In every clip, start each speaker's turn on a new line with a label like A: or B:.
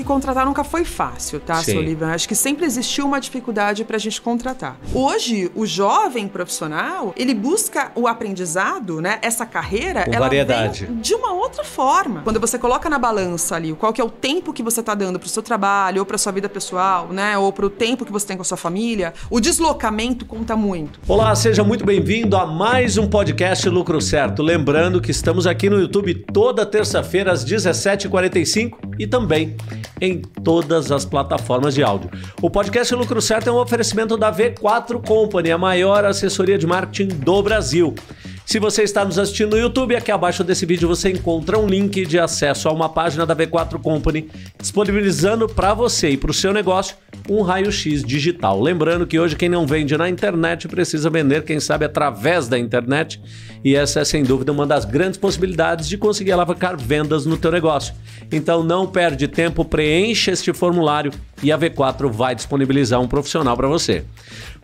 A: que contratar nunca foi fácil, tá, Sim. Sullivan? Acho que sempre existiu uma dificuldade para a gente contratar. Hoje, o jovem profissional, ele busca o aprendizado, né? Essa carreira, Com ela variedade. de uma outra forma. Quando você coloca na balança ali qual que é o tempo que você está dando para o seu trabalho, ou para sua vida pessoal, né? Ou para o tempo que você tem com a sua família, o deslocamento conta muito.
B: Olá, seja muito bem-vindo a mais um podcast Lucro Certo. Lembrando que estamos aqui no YouTube toda terça-feira às 17h45 e também em todas as plataformas de áudio. O podcast Lucro Certo é um oferecimento da V4 Company, a maior assessoria de marketing do Brasil. Se você está nos assistindo no YouTube, aqui abaixo desse vídeo você encontra um link de acesso a uma página da V4 Company, disponibilizando para você e para o seu negócio um raio-x digital. Lembrando que hoje quem não vende na internet precisa vender, quem sabe, através da internet. E essa é, sem dúvida, uma das grandes possibilidades de conseguir alavancar vendas no teu negócio. Então não perde tempo, preencha este formulário e a V4 vai disponibilizar um profissional para você.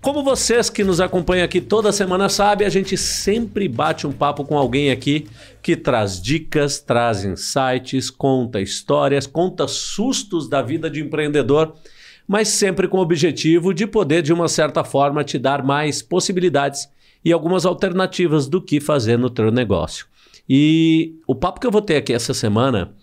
B: Como vocês que nos acompanham aqui toda semana sabem, a gente sempre bate um papo com alguém aqui que traz dicas, traz insights, conta histórias, conta sustos da vida de empreendedor, mas sempre com o objetivo de poder, de uma certa forma, te dar mais possibilidades e algumas alternativas do que fazer no teu negócio. E o papo que eu vou ter aqui essa semana.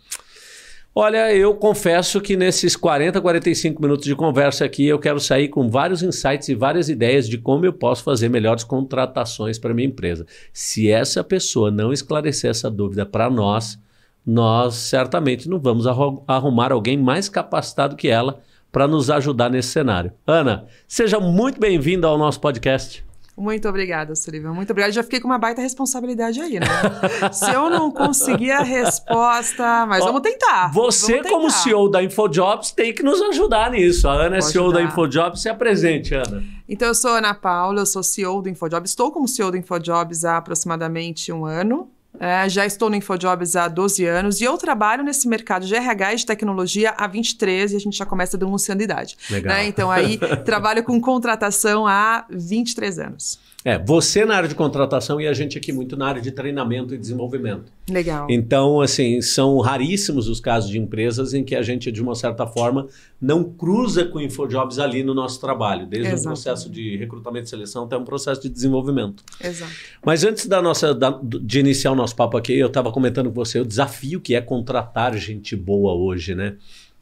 B: Olha, eu confesso que nesses 40, 45 minutos de conversa aqui, eu quero sair com vários insights e várias ideias de como eu posso fazer melhores contratações para minha empresa. Se essa pessoa não esclarecer essa dúvida para nós, nós certamente não vamos arrumar alguém mais capacitado que ela para nos ajudar nesse cenário. Ana, seja muito bem-vinda ao nosso podcast.
A: Muito obrigada, Sullivan. Muito obrigada. Já fiquei com uma baita responsabilidade aí, né? Se eu não conseguir a
B: resposta, mas Ó, vamos tentar. Você, vamos tentar. como CEO da InfoJobs, tem que nos ajudar nisso. A Ana é CEO da InfoJobs. Se apresente, Ana.
A: Então, eu sou Ana Paula, eu sou CEO do InfoJobs. Estou como CEO do InfoJobs há aproximadamente um ano. É, já estou no InfoJobs há 12 anos e eu trabalho nesse mercado de RH e de tecnologia há 23 e a gente já começa denunciando idade. Né? Legal. Né? Então, aí trabalho com contratação há 23 anos.
B: É, você na área de contratação e a gente aqui muito na área de treinamento e desenvolvimento. Legal. Então, assim, são raríssimos os casos de empresas em que a gente, de uma certa forma, não cruza com InfoJobs ali no nosso trabalho, desde um processo de recrutamento e seleção até um processo de desenvolvimento. Exato. Mas antes da nossa, da, de iniciar o nosso papo aqui, eu estava comentando com você o desafio que é contratar gente boa hoje, né?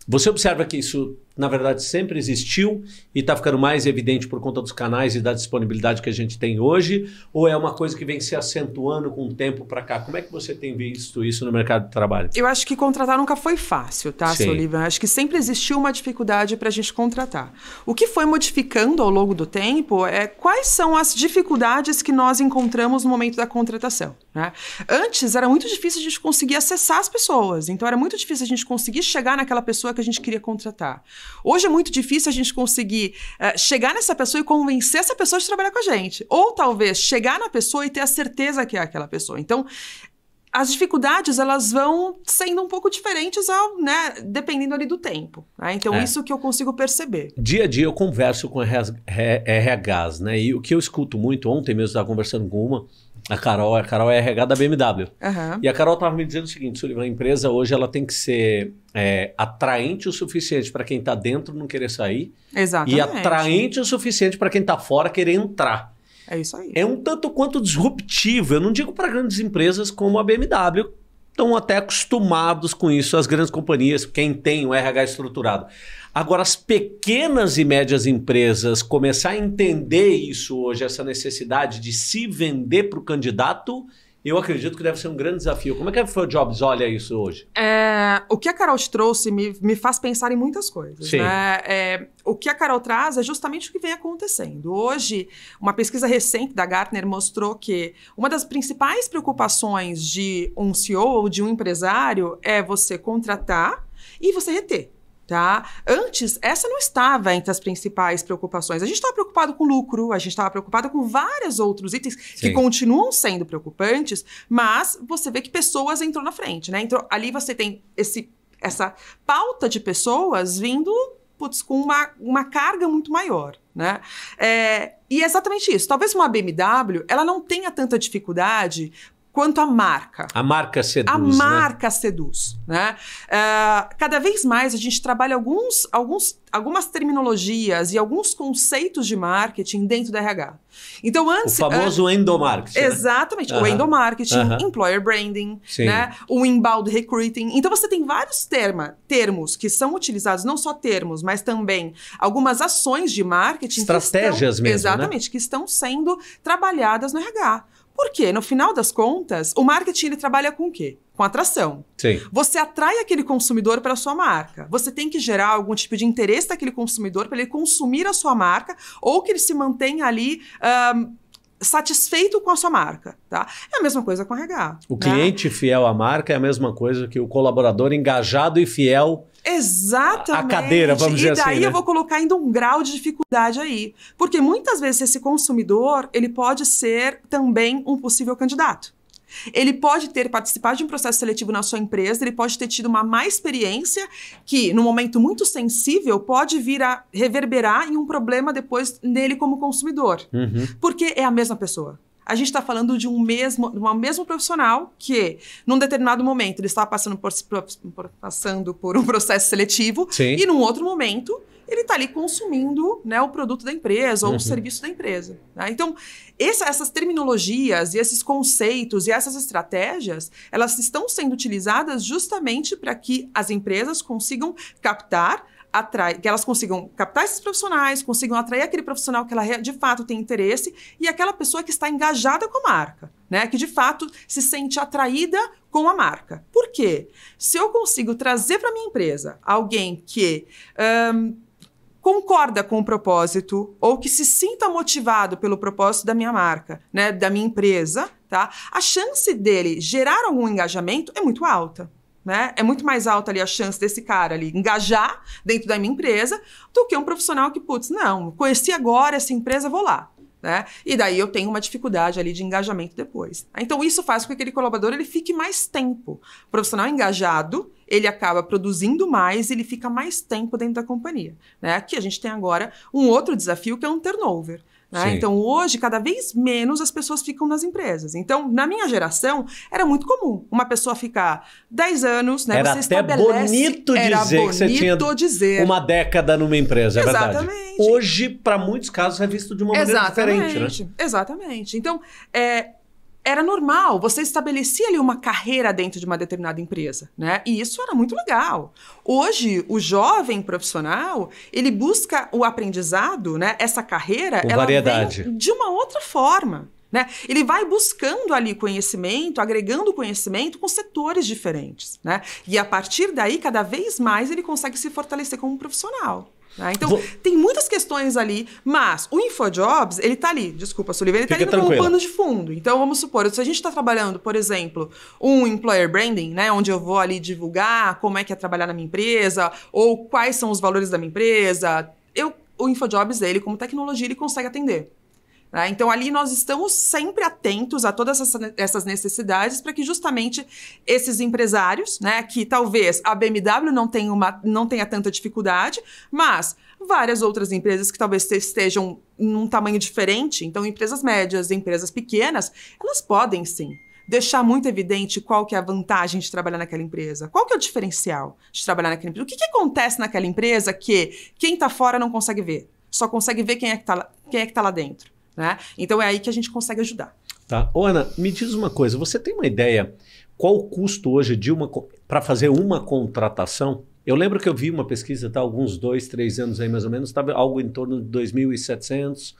B: Você observa que isso na verdade, sempre existiu e está ficando mais evidente por conta dos canais e da disponibilidade que a gente tem hoje? Ou é uma coisa que vem se acentuando com o tempo para cá? Como é que você tem visto isso no mercado de trabalho?
A: Eu acho que contratar nunca foi fácil, tá, Sim. Sullivan? Acho que sempre existiu uma dificuldade para a gente contratar. O que foi modificando ao longo do tempo é quais são as dificuldades que nós encontramos no momento da contratação. Né? Antes era muito difícil a gente conseguir acessar as pessoas, então era muito difícil a gente conseguir chegar naquela pessoa que a gente queria contratar. Hoje é muito difícil a gente conseguir eh, chegar nessa pessoa e convencer essa pessoa de trabalhar com a gente. Ou talvez chegar na pessoa e ter a certeza que é aquela pessoa. Então, as dificuldades elas vão sendo um pouco diferentes ao, né, dependendo ali do tempo. Né? Então, é. isso que eu consigo perceber.
B: Dia a dia eu converso com RHs, né? E o que eu escuto muito, ontem mesmo eu estava conversando com uma, a Carol, a Carol é RH da BMW. Uhum. E a Carol estava me dizendo o seguinte, Sullivan, a empresa hoje ela tem que ser é, atraente o suficiente para quem está dentro não querer sair.
A: Exatamente. E atraente
B: o suficiente para quem está fora querer entrar. É isso aí. É um tanto quanto disruptivo. Eu não digo para grandes empresas como a BMW, estão até acostumados com isso, as grandes companhias, quem tem o RH estruturado. Agora, as pequenas e médias empresas começar a entender isso hoje, essa necessidade de se vender para o candidato, eu acredito que deve ser um grande desafio. Como é que a Phil Jobs olha isso hoje?
A: É, o que a Carol te trouxe me, me faz pensar em muitas coisas. Sim. Né? É, o que a Carol traz é justamente o que vem acontecendo. Hoje, uma pesquisa recente da Gartner mostrou que uma das principais preocupações de um CEO ou de um empresário é você contratar e você reter. Tá? Antes, essa não estava entre as principais preocupações. A gente estava preocupado com lucro, a gente estava preocupado com vários outros itens Sim. que continuam sendo preocupantes, mas você vê que pessoas entrou na frente, né? Entrou, ali você tem esse, essa pauta de pessoas vindo putz, com uma, uma carga muito maior. Né? É, e é exatamente isso. Talvez uma BMW ela não tenha tanta dificuldade quanto a marca.
B: A marca seduz. A né? marca
A: né? seduz. Né? Uh, cada vez mais a gente trabalha alguns, alguns, algumas terminologias e alguns conceitos de marketing dentro da RH. Então, antes. Ah, né? O famoso uh,
B: endomarketing. Exatamente. Né? O endomarketing, uh -huh.
A: employer branding, né? o inbound recruiting. Então, você tem vários terma, termos que são utilizados, não só termos, mas também algumas ações de marketing. Estratégias estão, mesmo. Né? Exatamente, né? que estão sendo trabalhadas no RH. Porque, no final das contas, o marketing ele trabalha com o quê? Com atração. Sim. Você atrai aquele consumidor para a sua marca. Você tem que gerar algum tipo de interesse daquele consumidor para ele consumir a sua marca ou que ele se mantenha ali. Um, satisfeito com a sua marca, tá? É a mesma coisa com o RH. O né?
B: cliente fiel à marca é a mesma coisa que o colaborador engajado e fiel
A: Exatamente. A cadeira, vamos dizer assim. E daí assim, né? eu vou colocar ainda um grau de dificuldade aí. Porque muitas vezes esse consumidor, ele pode ser também um possível candidato. Ele pode ter participado de um processo seletivo na sua empresa, ele pode ter tido uma má experiência que, num momento muito sensível, pode vir a reverberar em um problema depois nele como consumidor. Uhum. Porque é a mesma pessoa a gente está falando de um mesmo, de uma mesmo profissional que, num determinado momento, ele estava passando por, por passando por um processo seletivo Sim. e, num outro momento, ele está ali consumindo né, o produto da empresa ou uhum. o serviço da empresa. Né? Então, essa, essas terminologias e esses conceitos e essas estratégias, elas estão sendo utilizadas justamente para que as empresas consigam captar atrai, que elas consigam captar esses profissionais, consigam atrair aquele profissional que ela de fato tem interesse e aquela pessoa que está engajada com a marca, né? Que de fato se sente atraída com a marca. Por quê? Se eu consigo trazer para minha empresa alguém que um, concorda com o propósito ou que se sinta motivado pelo propósito da minha marca, né? Da minha empresa, tá? A chance dele gerar algum engajamento é muito alta. Né? É muito mais alta ali a chance desse cara ali engajar dentro da minha empresa do que um profissional que, putz, não, conheci agora essa empresa, vou lá. Né? E daí eu tenho uma dificuldade ali de engajamento depois. Então isso faz com que aquele colaborador ele fique mais tempo. O profissional engajado, ele acaba produzindo mais, ele fica mais tempo dentro da companhia, né? Aqui a gente tem agora um outro desafio que é um turnover. Né? Então, hoje, cada vez menos as pessoas ficam nas empresas. Então, na minha geração, era muito comum uma pessoa ficar 10 anos, né? Era você até bonito dizer bonito que você tinha dizer. uma
B: década numa empresa, é Exatamente. verdade. Hoje, para muitos casos, é visto de uma maneira Exatamente. diferente. Né?
A: Exatamente. Então, é, era normal, você estabelecia ali uma carreira dentro de uma determinada empresa, né? E isso era muito legal. Hoje, o jovem profissional, ele busca o aprendizado, né? Essa carreira, Com ela variedade. vem de uma outra forma. Né? Ele vai buscando ali conhecimento, agregando conhecimento com setores diferentes. Né? E a partir daí, cada vez mais ele consegue se fortalecer como profissional. Né? Então, Vou... tem muitas questões ali, mas o InfoJobs, ele está ali, desculpa, Sullivan, ele está ali tranquilo. como pano de fundo. Então, vamos supor, se a gente está trabalhando, por exemplo, um employer branding, né, onde eu vou ali divulgar como é que é trabalhar na minha empresa, ou quais são os valores da minha empresa, eu, o InfoJobs, ele, como tecnologia, ele consegue atender. Né? Então, ali nós estamos sempre atentos a todas essas necessidades para que justamente esses empresários, né, que talvez a BMW não tenha, uma, não tenha tanta dificuldade, mas várias outras empresas que talvez estejam num tamanho diferente, então empresas médias, empresas pequenas, elas podem sim deixar muito evidente qual que é a vantagem de trabalhar naquela empresa, qual que é o diferencial de trabalhar naquela empresa, o que, que acontece naquela empresa que quem está fora não consegue ver, só consegue ver quem é que está é que tá lá dentro. Né? Então é aí que a gente consegue ajudar.
B: Tá. Ô, Ana, me diz uma coisa: você tem uma ideia qual o custo hoje de uma para fazer uma contratação? Eu lembro que eu vi uma pesquisa, tá, alguns dois, três anos aí mais ou menos, estava algo em torno de 2.700,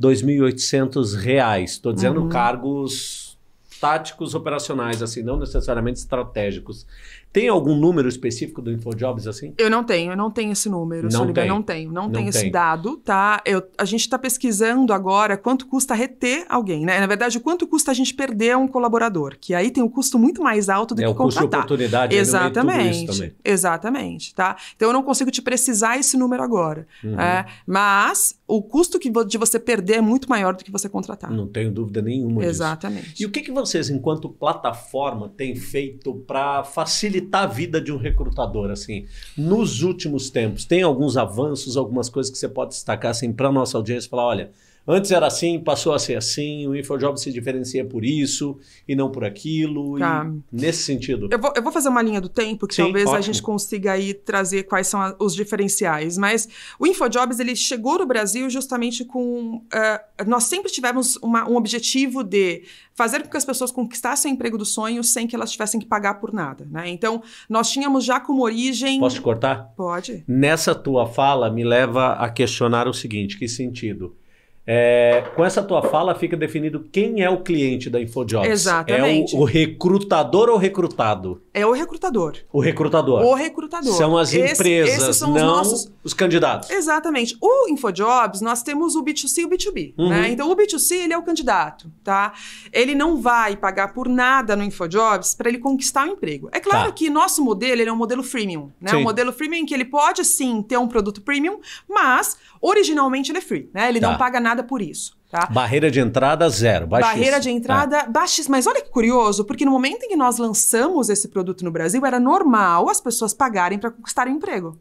B: 2.800 reais. Estou dizendo uhum. cargos táticos operacionais, assim, não necessariamente estratégicos. Tem algum número específico do InfoJobs assim?
A: Eu não tenho, eu não tenho esse número, não não tenho, não, não tenho esse dado, tá? Eu, a gente está pesquisando agora quanto custa reter alguém, né? Na verdade, quanto custa a gente perder um colaborador, que aí tem um custo muito mais alto do é, que o custo Custo oportunidade, né, exatamente, exatamente, tá? Então eu não consigo te precisar esse número agora, uhum. é, mas o custo que, de você perder é muito maior do que você contratar. Não tenho dúvida nenhuma Exatamente.
B: Disso. E o que, que vocês, enquanto plataforma, têm feito para facilitar a vida de um recrutador? assim? Nos últimos tempos, tem alguns avanços, algumas coisas que você pode destacar assim, para a nossa audiência e falar, olha... Antes era assim, passou a ser assim, o InfoJob se diferencia por isso e não por aquilo, tá. nesse sentido. Eu
A: vou, eu vou, fazer uma linha do tempo que Sim, talvez ótimo. a gente consiga aí trazer quais são a, os diferenciais, mas o InfoJobs ele chegou no Brasil justamente com... Uh, nós sempre tivemos uma, um objetivo de fazer com que as pessoas conquistassem o emprego do sonho sem que elas tivessem que pagar por nada, né? Então, nós tínhamos já como origem... Posso te cortar? Pode.
B: Nessa tua fala me leva a questionar o seguinte, que sentido? É, com essa tua fala fica definido quem é o cliente da InfoJobs. Exatamente. É o, o, recrutador ou recrutado?
A: É o recrutador.
B: O recrutador. O recrutador. São as Esse, empresas, são não os, nossos... os, candidatos.
A: Exatamente. O InfoJobs, nós temos o B2C e o B2B. Uhum. Né? Então, o B2C, ele é o candidato, tá? Ele não vai pagar por nada no InfoJobs para ele conquistar o um emprego. É claro tá. que nosso modelo, ele é um modelo freemium. Né? Um modelo freemium em que ele pode, sim, ter um produto premium, mas Originalmente ele é free, né? Ele tá. não paga nada por isso. Tá?
B: Barreira de entrada zero, baixíssima. Barreira de é. entrada
A: é. baixíssima. Mas olha que curioso, porque no momento em que nós lançamos esse produto no Brasil, era normal as pessoas pagarem para conquistar um emprego.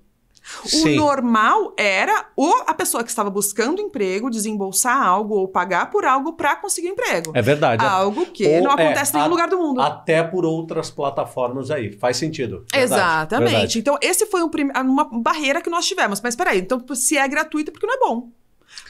A: Sim. O normal era ou a pessoa que estava buscando emprego desembolsar algo ou pagar por algo para conseguir um emprego. É verdade. Algo que ou, não é, acontece é, em nenhum a, lugar do mundo. Até
B: por outras plataformas aí. Faz sentido. Verdade, Exatamente. Verdade.
A: Então, esse foi um, uma barreira que nós tivemos. Mas peraí, então se é gratuito, é porque não é bom?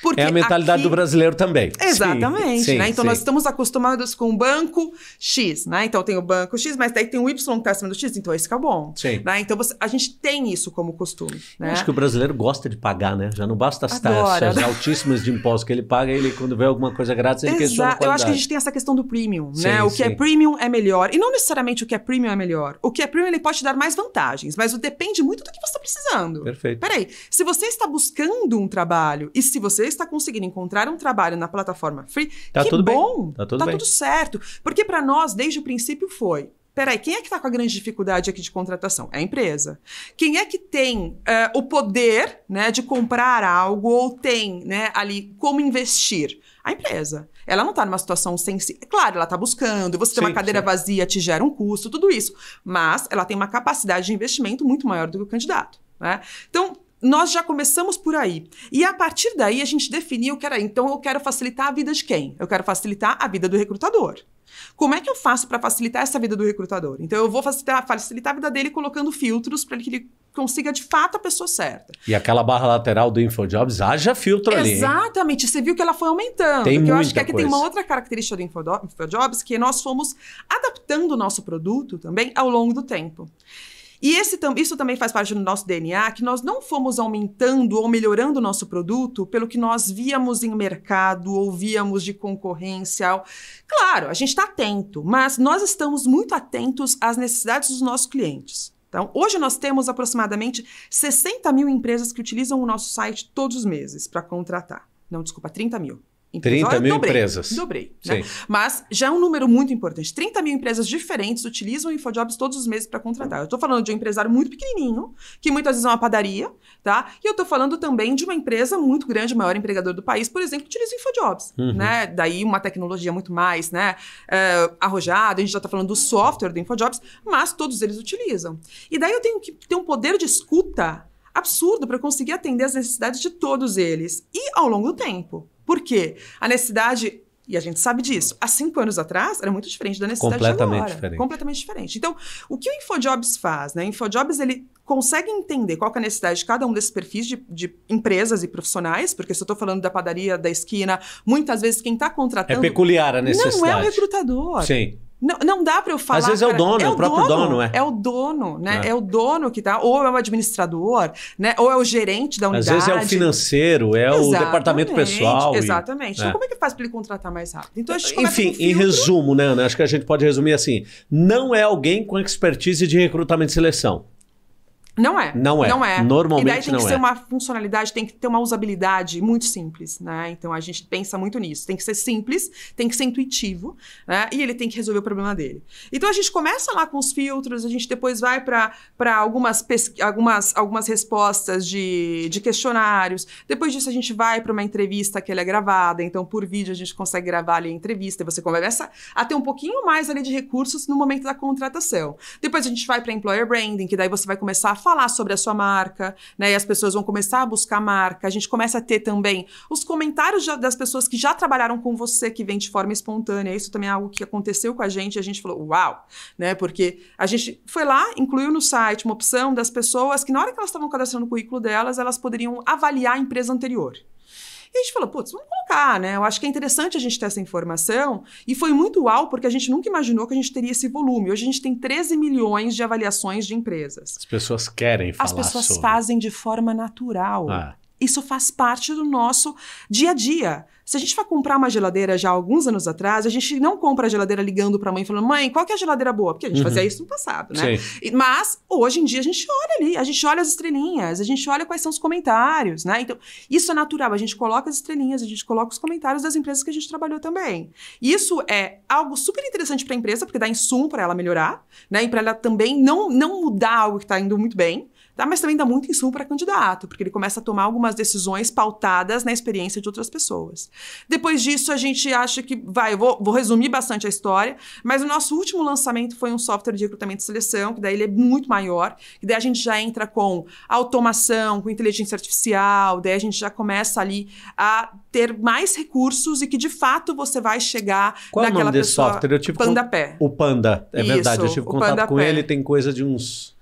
A: Porque é a mentalidade aqui... do
B: brasileiro também. Exatamente, sim, né? então sim. nós estamos
A: acostumados com o banco X, né? Então tem o banco X, mas daí tem o Y que está acima do X, então esse que é bom. Sim. Né? Então você... a gente tem isso como costume. Né? Acho que o
B: brasileiro gosta de pagar, né? Já não basta as Adora. taxas altíssimas de impostos que ele paga, ele quando vê alguma coisa grátis, ele Exato. questiona. Eu acho que a gente
A: tem essa questão do premium, né? O que é premium é melhor. E não necessariamente o que é premium é melhor. O que é premium ele pode te dar mais vantagens, mas depende muito do que você está precisando. Perfeito. Peraí, se você está buscando um trabalho e se você você está conseguindo encontrar um trabalho na plataforma free, tá que tudo bom, bem. tá, tudo, tá bem. tudo certo. Porque para nós, desde o princípio, foi Peraí, quem é que está com a grande dificuldade aqui de contratação? É a empresa. Quem é que tem uh, o poder né, de comprar algo ou tem né, ali como investir? A empresa. Ela não está numa situação sem. É claro, ela está buscando, você sim, tem uma cadeira sim. vazia, te gera um custo, tudo isso. Mas ela tem uma capacidade de investimento muito maior do que o candidato. Né? Então, nós já começamos por aí. E a partir daí a gente definiu que era, então eu quero facilitar a vida de quem? Eu quero facilitar a vida do recrutador. Como é que eu faço para facilitar essa vida do recrutador? Então eu vou facilitar, facilitar a vida dele colocando filtros para que ele consiga de fato a pessoa certa.
B: E aquela barra lateral do InfoJobs, haja filtro Exatamente. ali.
A: Exatamente, você viu que ela foi aumentando. Tem muita eu acho que aqui coisa. tem uma outra característica do InfoJobs, que nós fomos adaptando o nosso produto também ao longo do tempo. E esse, isso também faz parte do nosso DNA, que nós não fomos aumentando ou melhorando o nosso produto pelo que nós víamos em mercado ou víamos de concorrência. Claro, a gente está atento, mas nós estamos muito atentos às necessidades dos nossos clientes. Então, hoje nós temos aproximadamente 60 mil empresas que utilizam o nosso site todos os meses para contratar. Não, desculpa, 30 mil. Empresa, 30 mil dobrei, empresas. Dobrei. Né? Mas já é um número muito importante. 30 mil empresas diferentes utilizam o InfoJobs todos os meses para contratar. Eu estou falando de um empresário muito pequenininho, que muitas vezes é uma padaria, tá? E eu estou falando também de uma empresa muito grande, o maior empregador do país, por exemplo, que utiliza o InfoJobs. Uhum. Né? Daí uma tecnologia muito mais né, uh, arrojada. A gente já está falando do software do InfoJobs, mas todos eles utilizam. E daí eu tenho que ter um poder de escuta absurdo para conseguir atender as necessidades de todos eles e ao longo do tempo. Por quê? A necessidade e a gente sabe disso. Há cinco anos atrás, era muito diferente da necessidade Completamente agora. Diferente. Completamente diferente. Então, o que o InfoJobs faz? Né? O InfoJobs, ele consegue entender qual é a necessidade de cada um desses perfis de, de empresas e profissionais, porque se eu estou falando da padaria, da esquina, muitas vezes quem está contratando... É peculiar a necessidade. Não é o recrutador. Sim. Não, não dá para eu falar. Às vezes é o dono, cara, é, é o, próprio dono, dono, é. É o dono, né? É. é. o dono que tá, ou é o administrador, né? Ou é o gerente da unidade. Às vezes é o
B: financeiro, é Exatamente. o departamento pessoal. Exatamente. E... Então, é. como é
A: que faz para ele contratar mais rápido? Então, a gente Enfim, um em
B: resumo, né, Ana? Acho que a gente pode resumir assim: não é alguém com expertise de recrutamento e seleção.
A: Não é. Não é. Não é. Normalmente e daí tem que ser é. uma funcionalidade, tem que ter uma usabilidade muito simples, né? Então a gente pensa muito nisso. Tem que ser simples, tem que ser intuitivo, né? E ele tem que resolver o problema dele. Então a gente começa lá com os filtros, a gente depois vai para algumas, algumas, algumas respostas de, de questionários. Depois disso a gente vai para uma entrevista que ela é gravada. Então por vídeo a gente consegue gravar ali a entrevista e você começa a ter um pouquinho mais ali de recursos no momento da contratação. Depois a gente vai para employer branding, que daí você vai começar a falar sobre a sua marca, né? E as pessoas vão começar a buscar a marca. A gente começa a ter também os comentários das pessoas que já trabalharam com você, que vem de forma espontânea. Isso também é algo que aconteceu com a gente. A gente falou, uau, né? Porque a gente foi lá, incluiu no site uma opção das pessoas que, na hora que elas estavam cadastrando o currículo delas, elas poderiam avaliar a empresa anterior. E a gente falou, putz, vamos colocar, né? Eu acho que é interessante a gente ter essa informação. E foi muito uau, porque a gente nunca imaginou que a gente teria esse volume. Hoje a gente tem 13 milhões de avaliações de empresas. As
B: pessoas querem falar As pessoas sobre...
A: fazem de forma natural. Ah. Isso faz parte do nosso dia a dia. Se a gente for comprar uma geladeira já há alguns anos atrás, a gente não compra a geladeira ligando para a mãe falando: "Mãe, qual que é a geladeira boa?" Porque a gente uhum. fazia isso no passado, né? E, mas hoje em dia a gente olha ali, a gente olha as estrelinhas, a gente olha quais são os comentários, né? Então, isso é natural, a gente coloca as estrelinhas, a gente coloca os comentários das empresas que a gente trabalhou também. Isso é algo super interessante para a empresa, porque dá insumo para ela melhorar, né? E para ela também não não mudar algo que está indo muito bem, tá? Mas também dá muito insumo para candidato, porque ele começa a tomar algumas decisões pautadas na experiência de outras pessoas. Depois disso, a gente acha que vai, vou, vou resumir bastante a história, mas o nosso último lançamento foi um software de recrutamento e seleção, que daí ele é muito maior, que daí a gente já entra com automação, com inteligência artificial, daí a gente já começa ali a ter mais recursos e que de fato você vai chegar Qual naquela é o nome pessoa. Desse software? Eu tive Panda com... Pé.
B: O Panda, é Isso, verdade. Eu tive contato com Pé. ele, tem coisa de uns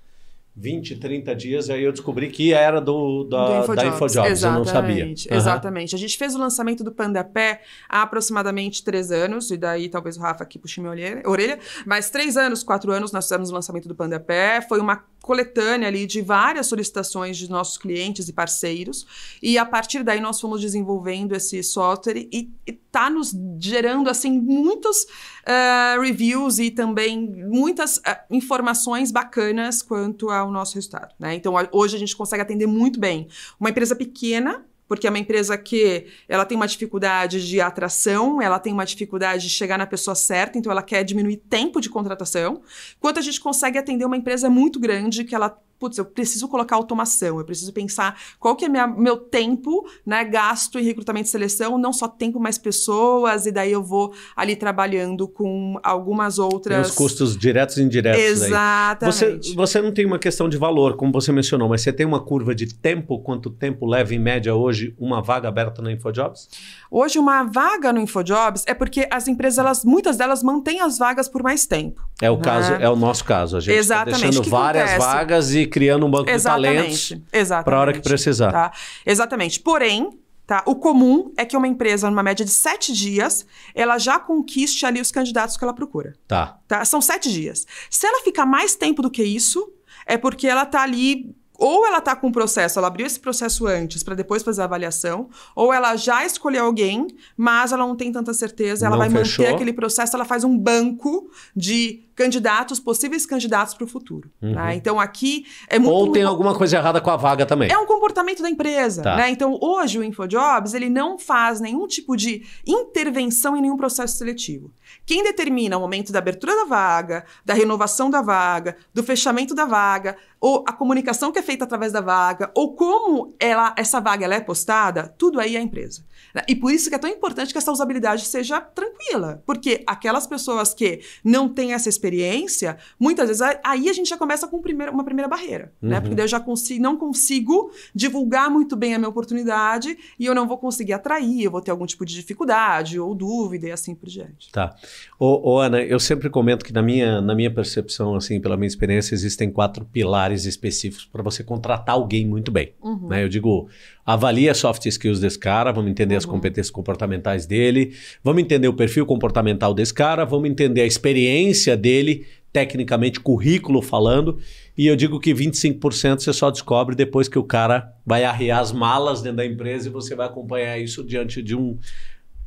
B: 20, 30 dias, aí eu descobri que era do, da, do Infojobs. da Infojobs, exatamente, eu não sabia. Uhum. Exatamente.
A: A gente fez o lançamento do Pandapé há aproximadamente três anos, e daí talvez o Rafa aqui puxe minha orelha, mas três anos, quatro anos, nós fizemos o lançamento do Pandapé, foi uma coletânea ali de várias solicitações de nossos clientes e parceiros, e a partir daí nós fomos desenvolvendo esse software e está nos gerando assim muitos uh, eh, reviews e também muitas uh, informações bacanas quanto ao nosso resultado. Né? Então a, hoje a gente consegue atender muito bem uma empresa pequena porque é uma empresa que ela tem uma dificuldade de atração, ela tem uma dificuldade de chegar na pessoa certa, então ela quer diminuir tempo de contratação. Quanto a gente consegue atender uma empresa muito grande que ela putz, eu preciso colocar automação, eu preciso pensar qual que é minha, meu tempo, né, gasto em recrutamento e seleção, não só tempo, mas pessoas, e daí eu vou ali trabalhando com algumas outras... Tem os custos
B: diretos e indiretos. Exatamente. Você, você não tem uma questão de valor, como você mencionou, mas você tem uma curva de tempo, quanto tempo leva em média hoje uma vaga aberta na InfoJobs?
A: Hoje uma vaga no InfoJobs é porque as empresas, elas, muitas delas mantêm as vagas por mais tempo. É o caso, né? é o
B: nosso caso. A gente está deixando várias acontece? vagas e criando um banco Exatamente. de
A: talentos para a hora que precisar. Tá? Exatamente. Porém, Tá? O comum é que uma empresa, numa média de sete dias, ela já conquiste ali os candidatos que ela procura. Tá. tá? São sete dias. Se ela ficar mais tempo do que isso, é porque ela está ali ou ela está com um processo, ela abriu esse processo antes para depois fazer a avaliação, ou ela já escolheu alguém, mas ela não tem tanta certeza, ela não vai fechou. manter aquele processo, ela faz um banco de candidatos, possíveis candidatos para o futuro. Uhum. Né? Então aqui é muito. Ou tem
B: alguma coisa errada com a vaga também. É
A: um comportamento da empresa. Tá. Né? Então hoje o InfoJobs ele não faz nenhum tipo de intervenção em nenhum processo seletivo. Quem determina o momento da abertura da vaga, da renovação da vaga, do fechamento da vaga, ou a comunicação que é feita através da vaga, ou como ela, essa vaga ela é postada, tudo aí é a empresa. Né? E por isso que é tão importante que essa usabilidade seja tranquila, porque aquelas pessoas que não têm essa experiência, muitas vezes aí a gente já começa com uma primeira barreira, né? uhum. né? Porque daí eu já consigo, não consigo divulgar muito bem a minha oportunidade e eu não vou conseguir atrair, eu vou ter algum tipo de dificuldade ou dúvida e assim por diante.
B: Tá. Ô, ô, Ana, eu sempre comento que na minha, na minha percepção, assim, pela minha experiência, existem quatro pilares específicos para você contratar alguém muito bem. Uhum. Né? Eu digo, as soft skills desse cara, vamos entender uhum. as competências comportamentais dele, vamos entender o perfil comportamental desse cara, vamos entender a experiência dele, tecnicamente, currículo falando, e eu digo que 25% você só descobre depois que o cara vai arriar as malas dentro da empresa e você vai acompanhar isso diante de um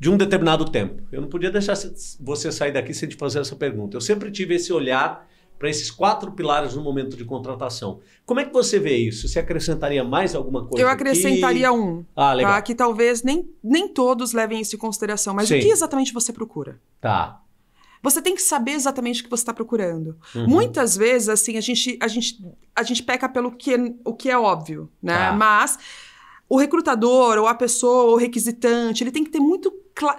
B: de um determinado tempo. Eu não podia deixar você sair daqui sem te fazer essa pergunta. Eu sempre tive esse olhar para esses quatro pilares no momento de contratação. Como é que você vê isso? Você acrescentaria mais alguma coisa? Eu acrescentaria aqui? um. Ah, legal. Tá?
A: Que talvez nem, nem todos levem isso em consideração, mas Sim. o que exatamente você procura? Tá. Você tem que saber exatamente o que você está procurando. Uhum. Muitas vezes, assim, a gente, a gente, a gente peca pelo que, o que é óbvio, né? Tá. Mas o recrutador, ou a pessoa, ou o requisitante, ele tem que ter muito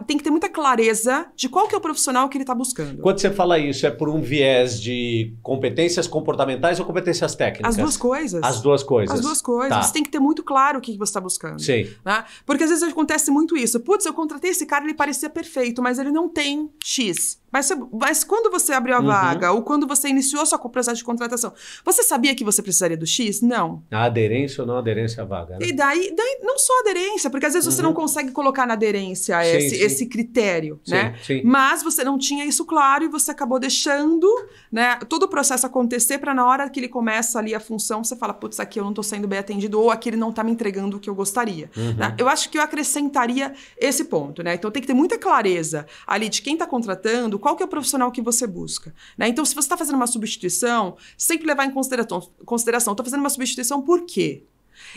A: tem que ter muita clareza de qual que é o profissional que ele está buscando.
B: Quando você fala isso, é por um viés de competências comportamentais ou competências técnicas? As duas coisas. As duas coisas. As duas coisas. Tá. Você tem
A: que ter muito claro o que você está buscando. Sim. Né? Porque às vezes acontece muito isso. Putz, eu contratei esse cara, ele parecia perfeito, mas ele não tem X. Mas, mas quando você abriu a uhum. vaga ou quando você iniciou sua processo de contratação, você sabia que você precisaria do X? Não.
B: A aderência ou não aderência à vaga? Né? E
A: daí, daí, não só aderência, porque às vezes uhum. você não consegue colocar na aderência sim, esse, esse critério, sim, né? Sim. Mas você não tinha isso claro e você acabou deixando, né, todo o processo acontecer para na hora que ele começa ali a função, você fala, putz, aqui eu não estou sendo bem atendido ou aqui ele não está me entregando o que eu gostaria. Uhum. Né? Eu acho que eu acrescentaria esse ponto, né? Então tem que ter muita clareza ali de quem está contratando, qual que é o profissional que você busca, né? Então se você está fazendo uma substituição, sempre levar em consideração, consideração, estou fazendo uma substituição por quê?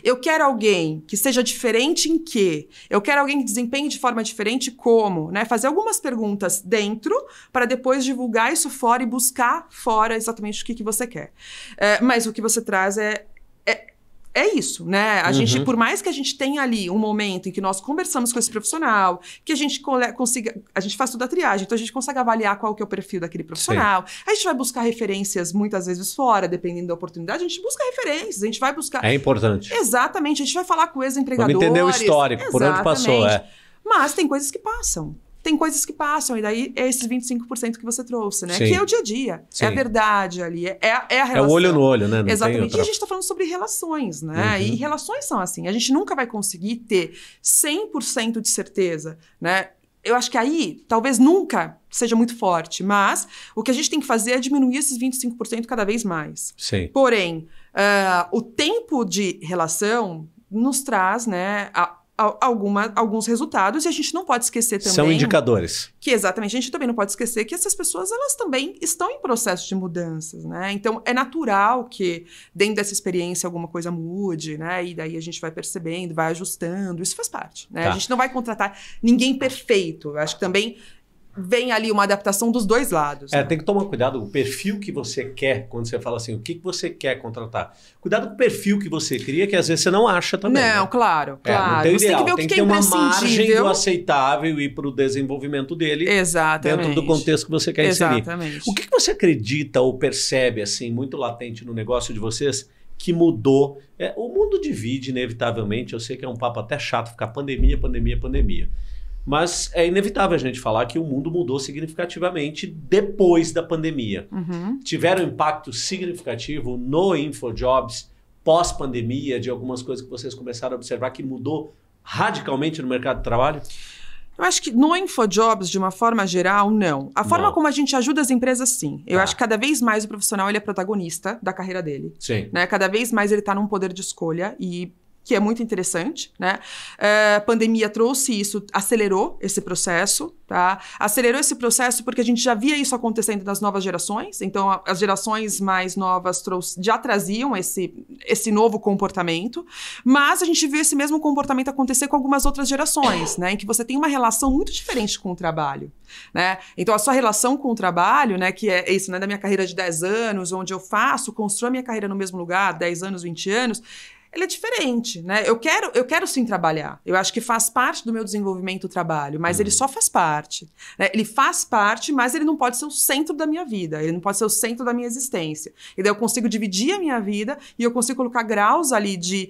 A: Eu quero alguém que seja diferente em quê? Eu quero alguém que desempenhe de forma diferente como, né? Fazer algumas perguntas dentro para depois divulgar isso fora e buscar fora exatamente o que, que você quer. É, mas o que você traz é, é é isso, né? A uhum. gente, por mais que a gente tenha ali um momento em que nós conversamos com esse profissional, que a gente consiga, a gente faz toda a triagem, então a gente consegue avaliar qual que é o perfil daquele profissional. Sim. A gente vai buscar referências muitas vezes fora, dependendo da oportunidade, a gente busca referências, a gente vai buscar. É importante. Exatamente, a gente vai falar com ex empregador entender o histórico, Exatamente. por onde passou, é. Mas tem coisas que passam tem coisas que passam, e daí é esses 25% que você trouxe, né? Sim. Que é o dia a dia, Sim. é a verdade ali, é, é a relação. É, é o olho no olho, né? Não Exatamente. Outra... E a gente está falando sobre relações, né? Uhum. E relações são assim, a gente nunca vai conseguir ter 100% de certeza, né? eu acho que aí talvez nunca seja muito forte, mas o que a gente tem que fazer é diminuir esses 25% cada vez mais. Sim. Porém, uh, o tempo de relação nos traz né, a, alguma, alguns resultados e a gente não pode esquecer também. São indicadores. Que exatamente, a gente também não pode esquecer que essas pessoas elas também estão em processo de mudanças, né? Então é natural que dentro dessa experiência alguma coisa mude, né? E daí a gente vai percebendo, vai ajustando, isso faz parte, né? Tá. A gente não vai contratar ninguém perfeito. acho que também vem ali uma adaptação dos dois lados. É, né? tem
B: que tomar cuidado o perfil que você quer quando você fala assim, o que, que você quer contratar. Cuidado com o perfil que você cria, que às vezes você não acha
A: também. Não, né? claro, é, claro. Não tem, tem que ver o tem que, que é ter uma margem do
B: aceitável e para o desenvolvimento dele Exatamente. dentro do contexto que você quer inserir. Exatamente. O que, que você acredita ou percebe assim muito latente no negócio de vocês? que mudou. É, o mundo divide, inevitavelmente. Eu sei que é um papo até chato ficar pandemia, pandemia, pandemia. Mas é inevitável a gente falar que o mundo mudou significativamente depois da pandemia. Uhum. Tiveram impacto significativo no InfoJobs pós-pandemia, de algumas coisas que vocês
A: começaram a observar que mudou radicalmente no mercado de trabalho? Eu acho que no InfoJobs, de uma forma geral, não. A forma não. como a gente ajuda as empresas, sim. Eu ah. acho que cada vez mais o profissional ele é protagonista da carreira dele. Sim. Né? Cada vez mais ele está num poder de escolha e que é muito interessante, né? Eh, a pandemia trouxe isso, acelerou esse processo, tá? Acelerou esse processo porque a gente já via isso acontecendo nas novas gerações, então as gerações mais novas trouxe, já traziam esse, esse novo comportamento, mas a gente viu esse mesmo comportamento acontecer com algumas outras gerações, né? Em que você tem uma relação muito diferente com o trabalho, né? Então a sua relação com o trabalho, né? Que é isso, né? Da minha carreira de 10 anos, onde eu faço, construo a minha carreira no mesmo lugar, 10 anos, 20 anos, ele é diferente, né? Eu quero, eu quero sim trabalhar. Eu acho que faz parte do meu desenvolvimento o trabalho, mas uhum. ele só faz parte. Né? Ele faz parte, mas ele não pode ser o centro da minha vida. Ele não pode ser o centro da minha existência. E daí eu consigo dividir a minha vida e eu consigo colocar graus ali de,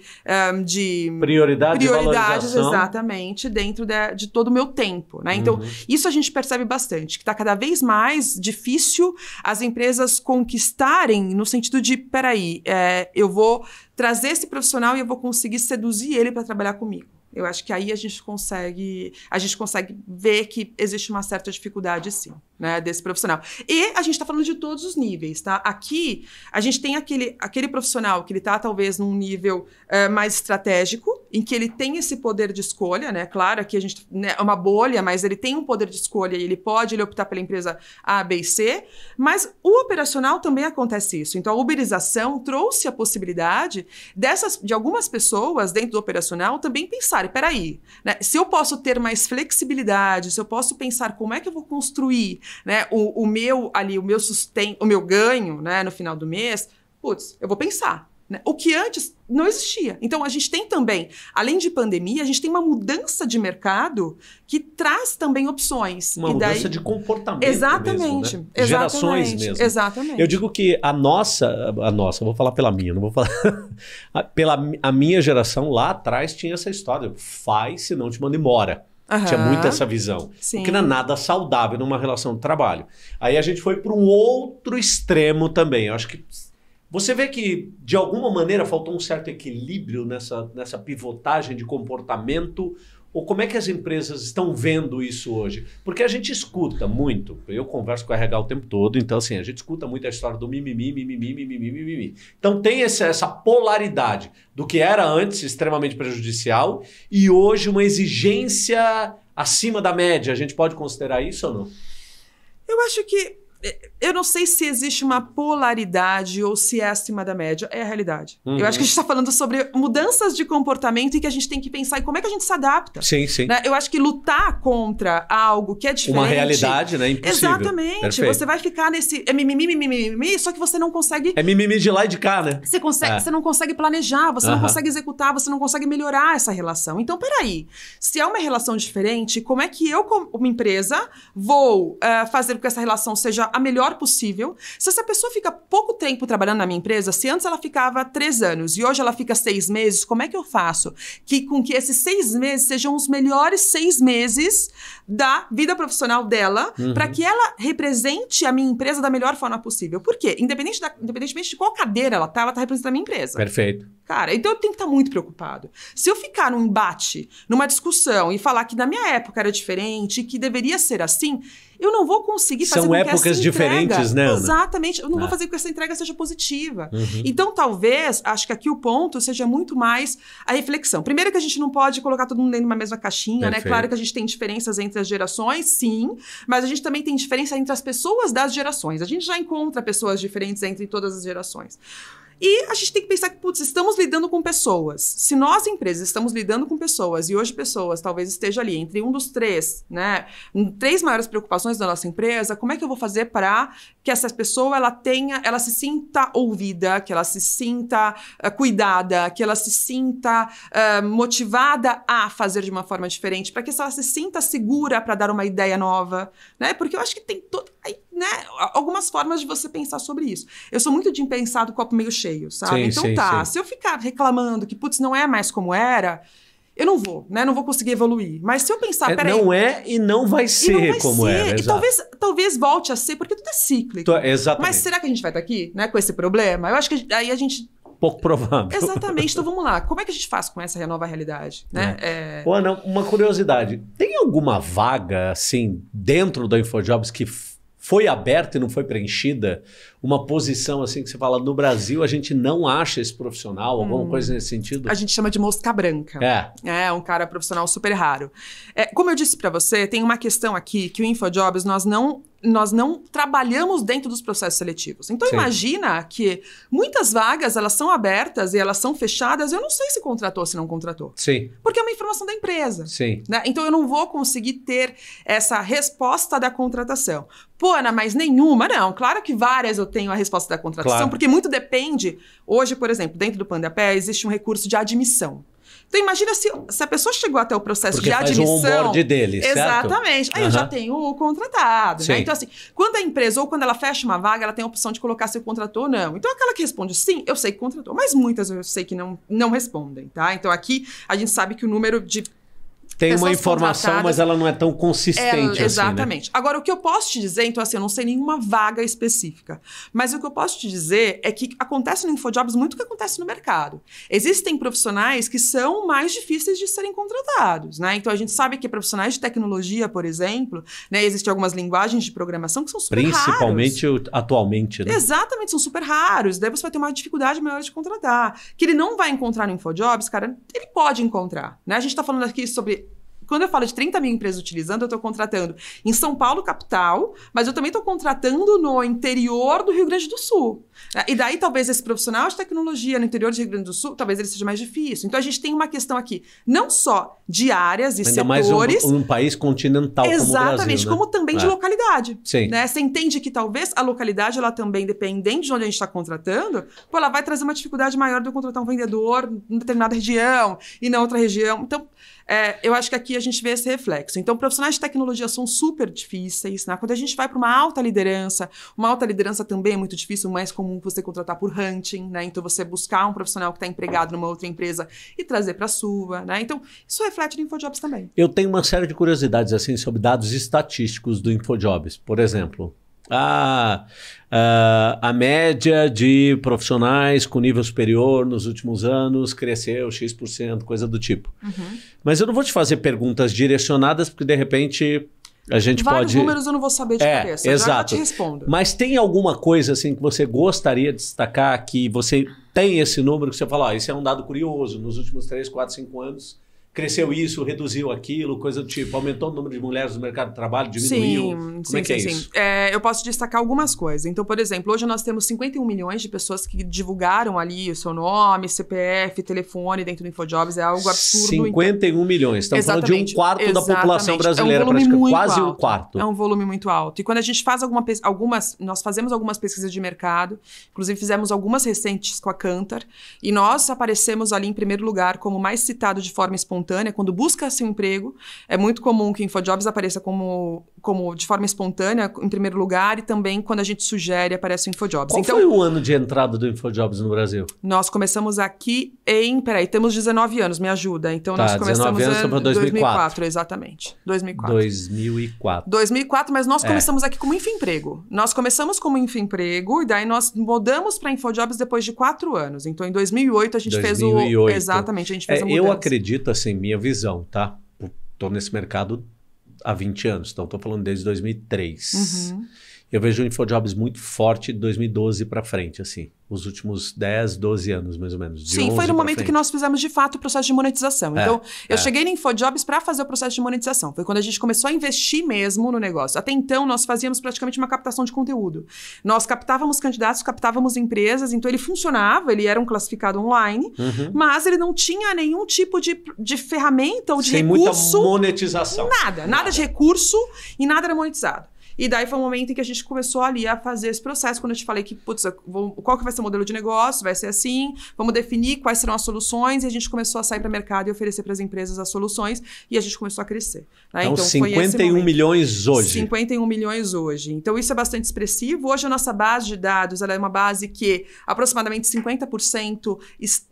A: um, de prioridades, prioridades exatamente dentro de, de todo o meu tempo, né? Então uhum. isso a gente percebe bastante, que está cada vez mais difícil as empresas conquistarem no sentido de, peraí, é, eu vou trazer esse profissional e eu vou conseguir seduzir ele para trabalhar comigo. Eu acho que aí a gente consegue, a gente consegue ver que existe uma certa dificuldade, sim né, desse profissional. E a gente está falando de todos os níveis, tá? Aqui, a gente tem aquele, aquele profissional que ele está talvez num nível é, mais estratégico, em que ele tem esse poder de escolha, né? Claro, aqui a gente né, é uma bolha, mas ele tem um poder de escolha e ele pode ele optar pela empresa A, B e C. Mas o operacional também acontece isso. Então, a uberização trouxe a possibilidade dessas, de algumas pessoas dentro do operacional também pensarem, peraí, né, se eu posso ter mais flexibilidade, se eu posso pensar como é que eu vou construir né? O, o meu ali, o meu sustento, o meu ganho, né, no final do mês, putz, eu vou pensar. Né? O que antes não existia. Então, a gente tem também, além de pandemia, a gente tem uma mudança de mercado que traz também opções. Uma e mudança de comportamento. Exatamente, mesmo, né? exatamente. Gerações mesmo. Exatamente. Eu
B: digo que a nossa, a nossa, vou falar pela minha, não vou falar. a, pela a minha geração lá atrás tinha essa história: faz, senão te manda embora. Uhum. Tinha muito essa visão. Sim. Porque não é nada saudável numa relação de trabalho. Aí a gente foi para um outro extremo também. Eu acho que você vê que, de alguma maneira, faltou um certo equilíbrio nessa, nessa pivotagem de comportamento ou como é que as empresas estão vendo isso hoje? Porque a gente escuta muito, eu converso com a RH o tempo todo, então assim, a gente escuta muito a história do mimimi, mimimi, mimimi, mimimi. Então tem essa polaridade do que era antes extremamente prejudicial e hoje uma exigência acima da média. A gente pode considerar isso ou não?
A: Eu acho que é, eu não sei se existe uma polaridade ou se é acima da média. É a realidade. Uhum. Eu acho que a uhum. gente está falando sobre mudanças de comportamento e que a gente tem que pensar em como é que a gente se adapta. Sim, sim. Né? Eu acho que lutar contra algo que é diferente. Uma realidade, né? Impossível. Exatamente. Perfeito. Você vai ficar nesse. É mimimi, mimimi, mimimi, só que você não consegue. É
B: mimimi de lá e de cá, né? Você, consegue, é. você
A: não consegue planejar, você uhum. não consegue executar, você não consegue melhorar essa relação. Então, peraí. Se é uma relação diferente, como é que eu, como empresa, vou uh, fazer com que essa relação seja a melhor possível. Se essa pessoa fica pouco tempo trabalhando na minha empresa, se antes ela ficava três anos e hoje ela fica seis meses, como é que eu faço que com que esses seis meses sejam os melhores seis meses da vida profissional dela, uhum. para que ela represente a minha empresa da melhor forma possível? Por quê? Independente da, independentemente de qual cadeira ela tá, ela tá representando a minha empresa. Perfeito. Cara, então eu tenho que estar tá muito preocupado. Se eu ficar num embate, numa discussão e falar que na minha época era diferente, que deveria ser assim, eu não vou conseguir fazer São com épocas que essa diferentes, entrega, né? Ana? Exatamente. Eu não ah. vou é. fazer com que essa entrega seja positiva. Uhum. Então, talvez, acho que aqui o ponto seja muito mais a reflexão. Primeiro que a gente não pode colocar todo mundo dentro de uma mesma caixinha, né? Perfeito. né? Claro que a gente tem diferenças entre as gerações, sim, mas a gente também tem diferença entre as pessoas das gerações. A gente já encontra pessoas diferentes entre todas as gerações. E a gente tem que pensar que, putz, estamos lidando com pessoas. Se nós, empresas, estamos lidando com pessoas, e hoje pessoas talvez esteja ali entre um dos três, né? Três maiores preocupações da nossa empresa, como é que eu vou fazer para que essa pessoa ela tenha, ela se sinta ouvida, que ela se sinta uh, cuidada, que ela se sinta uh, motivada a fazer de uma forma diferente, para que ela se sinta segura para dar uma ideia nova, né? Porque eu acho que tem todo né, algumas formas de você pensar sobre isso. Eu sou muito de pensar do copo meio cheio, sabe? Sim, então sim, tá, sim. se eu ficar reclamando que, putz, não é mais como era, eu não vou, né? Não vou conseguir evoluir. Mas se eu pensar, é, peraí. Não é e não vai ser não vai como ser, era. E talvez, talvez volte a ser, porque tudo é cíclico. Tô, exatamente. Mas será que a gente vai estar tá aqui, né, com esse problema? Eu acho que aí a gente.
B: Pouco provável.
A: Exatamente. Então vamos lá. Como é que a gente faz com essa nova realidade? Né? É. É...
B: Ana, uma curiosidade. Tem alguma vaga, assim, dentro da InfoJobs que foi aberta e não foi preenchida? Uma posição assim que você fala, no Brasil a gente não acha esse profissional, alguma hum, coisa nesse sentido? A gente
A: chama de mosca branca. É. É, um cara profissional super raro. É, como eu disse para você, tem uma questão aqui que o InfoJobs nós não nós não trabalhamos dentro dos processos seletivos. Então Sim. imagina que muitas vagas elas são abertas e elas são fechadas. Eu não sei se contratou ou se não contratou. Sim. Porque é uma informação da empresa. Sim. Né? Então eu não vou conseguir ter essa resposta da contratação. Pô, Ana, mas nenhuma, não. Claro que várias eu tenho a resposta da contratação, claro. porque muito depende. Hoje, por exemplo, dentro do Pandapé existe um recurso de admissão. Então imagina se, se a pessoa chegou até o processo Porque de admissão. Faz o onboard dele, Exatamente. Certo? Aí uhum. eu já tenho o contratado, né? Então, assim, quando a empresa ou quando ela fecha uma vaga, ela tem a opção de colocar se contratou ou não. Então, aquela que responde sim, eu sei que contratou, mas muitas eu sei que não, não respondem, tá? Então aqui a gente sabe que o número de tem uma informação, mas ela
B: não é tão é, consistente. É, exatamente.
A: Assim, né? Agora, o que eu posso te dizer, então, assim, eu não sei nenhuma vaga específica, mas o que eu posso te dizer é que acontece no Infojobs muito o que acontece no mercado. Existem profissionais que são mais difíceis de serem contratados, né? Então, a gente sabe que profissionais de tecnologia, por exemplo, né, existem algumas linguagens de programação que são super Principalmente
B: raros. Principalmente atualmente, né?
A: Exatamente, são super raros. Daí você vai ter uma dificuldade maior de contratar. Que ele não vai encontrar no Infojobs, cara, ele pode encontrar, né? A gente está falando aqui sobre quando eu falo de 30 mil empresas utilizando, eu estou contratando em São Paulo, capital, mas eu também estou contratando no interior do Rio Grande do Sul. Ah, e daí, talvez, esse profissional de tecnologia no interior do Rio Grande do Sul, talvez ele seja mais difícil. Então, a gente tem uma questão aqui, não só de áreas e Ainda setores... mais um, um
B: país continental Exatamente, como o Brasil, né? como também é. de
A: localidade. Sim. Né? Você entende que, talvez, a localidade, ela também, dependente de onde a gente está contratando, pô, ela vai trazer uma dificuldade maior de que contratar um vendedor em determinada região e na outra região. Então, é, eu acho que aqui a gente vê esse reflexo. Então, profissionais de tecnologia são super difíceis, né? Quando a gente vai para uma alta liderança, uma alta liderança também é muito difícil, mais comum você contratar por hunting, né? Então, você buscar um profissional que está empregado numa outra empresa e trazer para a sua, né? Então, isso reflete no InfoJobs também.
B: Eu tenho uma série de curiosidades, assim, sobre dados estatísticos do InfoJobs. Por exemplo, a a média de profissionais com nível superior nos últimos anos cresceu X%, coisa do tipo. Uhum. Mas eu não vou te fazer perguntas direcionadas, porque de repente a gente Vários pode. números eu
A: não vou saber de é, cabeça, exato. já te respondo.
B: Mas tem alguma coisa assim que você gostaria de destacar que você tem esse número que você fala, ó, esse é um dado curioso, nos últimos 3, 4, 5 anos cresceu isso, reduziu aquilo, coisa do tipo, aumentou o número de mulheres no mercado de trabalho, diminuiu? Sim, Como é sim, é que sim, é sim. isso?
A: É, eu posso destacar algumas coisas. Então, por exemplo, hoje nós temos 51 milhões de pessoas que divulgaram ali o seu nome, CPF, telefone dentro do InfoJobs, é algo absurdo. 51
B: então... milhões, estamos exatamente, falando de um quarto exatamente. da população brasileira, é um muito quase alto. um quarto. É um
A: volume muito alto. E quando a gente faz alguma, algumas, nós fazemos algumas pesquisas de mercado, inclusive fizemos algumas recentes com a Cantar, e nós aparecemos ali em primeiro lugar como mais citado de forma espontânea espontânea, quando busca seu emprego, é muito comum que InfoJobs apareça como como de forma espontânea, em primeiro lugar, e também quando a gente sugere, aparece o InfoJobs. Qual então, foi o
B: ano de entrada do InfoJobs no Brasil?
A: Nós começamos aqui em, peraí, temos 19 anos, me ajuda. Então tá, nós começamos 19 anos, em 2004. 2004, exatamente. 2004.
B: 2004.
A: 2004, mas nós é. começamos aqui como infoemprego. Nós começamos como infoemprego e daí nós mudamos para InfoJobs depois de quatro anos. Então em 2008 a gente 2008. fez o exatamente, a gente fez é, a mudança. Eu
B: acredito assim, minha visão, tá? Estou nesse mercado há 20 anos, então estou falando desde 2003. Uhum. Eu vejo o InfoJobs muito forte de 2012 para frente, assim. Os últimos 10, 12 anos, mais ou menos. Sim, foi no momento frente. que nós
A: fizemos, de fato, o processo de monetização. É, então, eu é. cheguei no InfoJobs para fazer o processo de monetização. Foi quando a gente começou a investir mesmo no negócio. Até então, nós fazíamos praticamente uma captação de conteúdo. Nós captávamos candidatos, captávamos empresas. Então, ele funcionava, ele era um classificado online, uhum. mas ele não tinha nenhum tipo de, de ferramenta ou de Sem recurso. Sem muita
B: monetização. Nada,
A: nada, nada de recurso e nada era monetizado. E daí foi um momento em que a gente começou ali a fazer esse processo, quando eu te falei que, putz, qual que vai ser o modelo de negócio, vai ser assim, vamos definir quais serão as soluções, e a gente começou a sair para o mercado e oferecer para as empresas as soluções, e a gente começou a crescer. Né? Então, então 51
B: milhões hoje.
A: 51 milhões hoje. Então, isso é bastante expressivo. Hoje, a nossa base de dados é uma base que aproximadamente 50%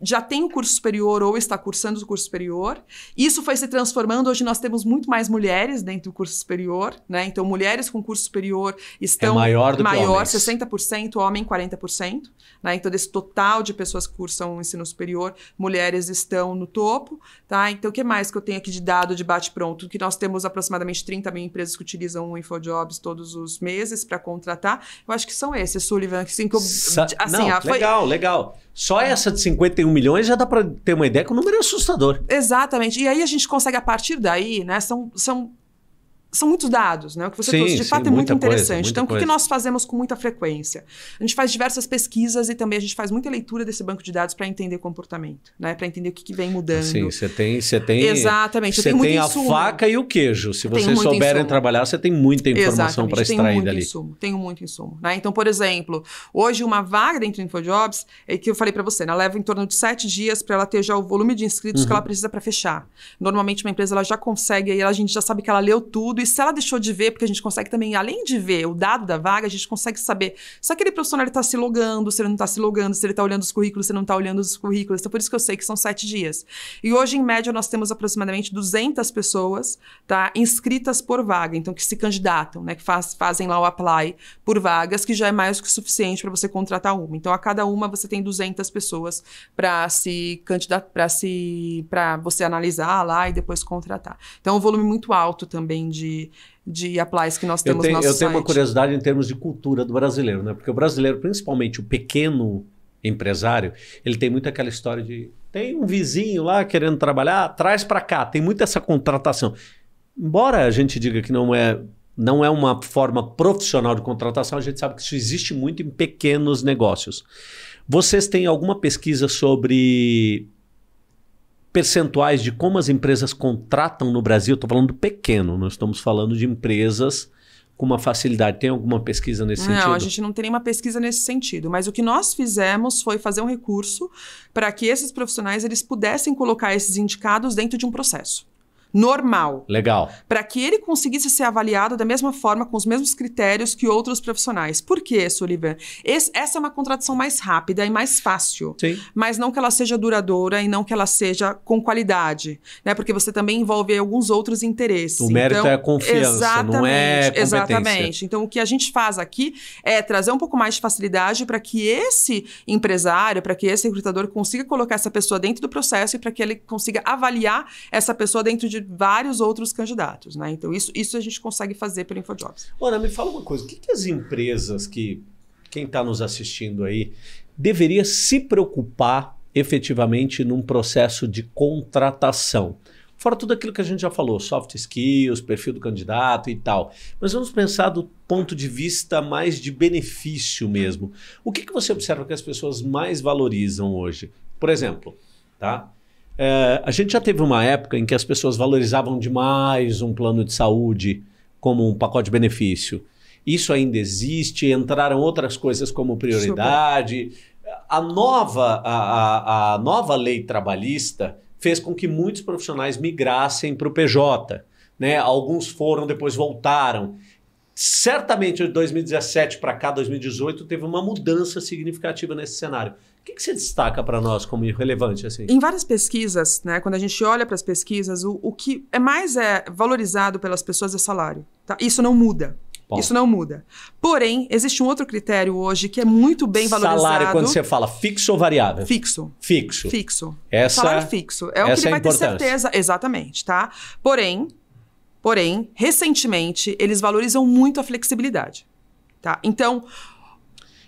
A: já tem o curso superior ou está cursando o curso superior. Isso foi se transformando. Hoje, nós temos muito mais mulheres dentro do curso superior, né? Então, mulheres com curso curso superior estão é maior, do maior que homens. 60% homem, 40%. Né? Então, desse total de pessoas que cursam o ensino superior, mulheres estão no topo. Tá? Então, o que mais que eu tenho aqui de dado de bate-pronto? Que nós temos aproximadamente 30 mil empresas que utilizam o InfoJobs todos os meses para contratar. Eu acho que são esses, Sullivan. Assim, que eu, Sa assim, Não, ah, foi... Legal,
B: legal. Só ah. essa de 51 milhões já dá para ter uma ideia que o número é assustador.
A: Exatamente. E aí a gente consegue, a partir daí, né? São, são são muitos dados, né? O que você sim, trouxe de sim, fato é muito interessante. então, coisa. o que nós fazemos com muita frequência? A gente faz diversas pesquisas e também a gente faz muita leitura desse banco de dados para entender comportamento, né? Para entender o que, que vem mudando. Sim, você
B: tem, você tem. Exatamente. Você tem, tem a faca e o queijo. Se vocês souberem insumo. trabalhar, você tem muita
A: informação para extrair dali. Insumo, tenho muito insumo. Né? Então, por exemplo, hoje uma vaga dentro do InfoJobs é que eu falei para você, né? ela leva em torno de sete dias para ela ter já o volume de inscritos uhum. que ela uhum. precisa para fechar. Normalmente uma empresa ela já consegue, aí a gente já sabe que ela leu tudo se ela deixou de ver, porque a gente consegue também, além de ver o dado da vaga, a gente consegue saber se aquele profissional está se logando, se ele não está se logando, se ele está olhando os currículos, se ele não está olhando os currículos. Então, por isso que eu sei que são sete dias. E hoje, em média, nós temos aproximadamente 200 pessoas tá, inscritas por vaga, então, que se candidatam, né, que faz, fazem lá o apply por vagas, que já é mais do que suficiente para você contratar uma. Então, a cada uma, você tem 200 pessoas para se candidatar, para se para você analisar lá e depois contratar. Então, é um volume muito alto também de de, applies que nós temos eu tenho, no nosso Eu tenho site. uma curiosidade
B: em termos de cultura do brasileiro, né? Porque o brasileiro, principalmente o pequeno empresário, ele tem muito aquela história de tem um vizinho lá querendo trabalhar, traz para cá. Tem muito essa contratação. Embora a gente diga que não é não é uma forma profissional de contratação, a gente sabe que isso existe muito em pequenos negócios. Vocês têm alguma pesquisa sobre percentuais de como as empresas contratam no Brasil, estou falando pequeno, nós estamos falando de empresas com uma facilidade. Tem alguma pesquisa nesse não, sentido? Não, a gente
A: não tem nenhuma pesquisa nesse sentido. Mas o que nós fizemos foi fazer um recurso para que esses profissionais eles pudessem colocar esses indicados dentro de um processo normal. Legal. Para que ele conseguisse ser avaliado da mesma forma, com os mesmos critérios que outros profissionais. Por que, Sullivan? Esse, essa é uma contratação mais rápida e mais fácil. Sim. Mas não que ela seja duradoura e não que ela seja com qualidade, né? Porque você também envolve alguns outros interesses. O mérito então, é a confiança, não é competência. Exatamente. Então, o que a gente faz aqui é trazer um pouco mais de facilidade para que esse empresário, para que esse recrutador consiga colocar essa pessoa dentro do processo e para que ele consiga avaliar essa pessoa dentro de vários outros candidatos, né? Então isso, isso a gente consegue fazer pelo InfoJobs.
B: Ana, me fala uma coisa, o que, que as empresas que quem está nos assistindo aí deveria se preocupar efetivamente num processo de contratação? Fora tudo aquilo que a gente já falou, soft skills, perfil do candidato e tal. Mas vamos pensar do ponto de vista mais de benefício mesmo. O que, que você observa que as pessoas mais valorizam hoje? Por exemplo, tá? É, a gente já teve uma época em que as pessoas valorizavam demais um plano de saúde como um pacote de benefício. Isso ainda existe, entraram outras coisas como prioridade. A nova, a, a, a nova lei trabalhista fez com que muitos profissionais migrassem para o PJ. Né? Alguns foram, depois voltaram. Certamente de 2017 para cá, 2018, teve uma mudança significativa nesse cenário. O que, que você destaca para nós como relevante? Assim? Em
A: várias pesquisas, né, quando a gente olha para as pesquisas, o, o que é mais é valorizado pelas pessoas é salário. Tá? Isso não muda. Bom. Isso não muda. Porém, existe um outro critério hoje que é muito bem valorizado. Salário, quando você
B: fala fixo ou variável? Fixo. Fixo. Fixo.
A: Essa, salário fixo. É o que ele é vai ter certeza. Exatamente, tá? Porém, porém, recentemente, eles valorizam muito a flexibilidade. Tá? Então,